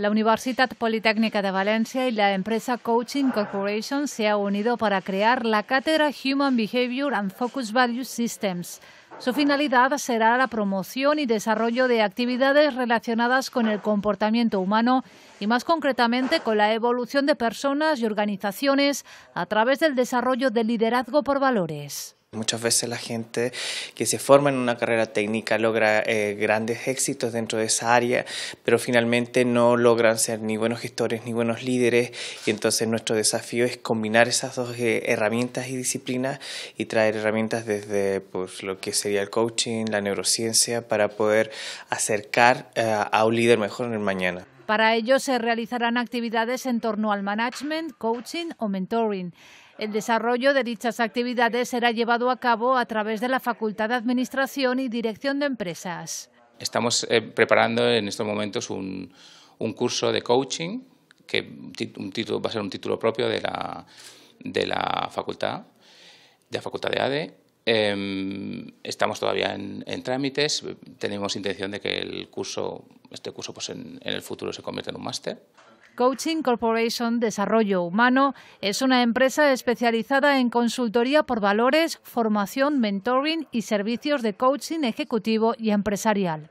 La Universitat Politécnica de Valencia y la empresa Coaching Corporation se han unido para crear la cátedra Human Behavior and Focus Value Systems. Su finalidad será la promoción y desarrollo de actividades relacionadas con el comportamiento humano y más concretamente con la evolución de personas y organizaciones a través del desarrollo de liderazgo por valores. Muchas veces la gente que se forma en una carrera técnica logra eh, grandes éxitos dentro de esa área, pero finalmente no logran ser ni buenos gestores ni buenos líderes y entonces nuestro desafío es combinar esas dos eh, herramientas y disciplinas y traer herramientas desde pues, lo que sería el coaching, la neurociencia, para poder acercar eh, a un líder mejor en el mañana. Para ello se realizarán actividades en torno al management, coaching o mentoring. El desarrollo de dichas actividades será llevado a cabo a través de la Facultad de Administración y Dirección de Empresas. Estamos eh, preparando en estos momentos un, curso de coaching, que un título, va a ser un título propio de la, facultad, de la de ADE, em, estamos todavía en, trámites, tenemos intención de que el curso, este curso pues, en, en el futuro se convierta en un máster. Coaching Corporation Desarrollo Humano es una empresa especializada en consultoría por valores, formación, mentoring y servicios de coaching ejecutivo y empresarial.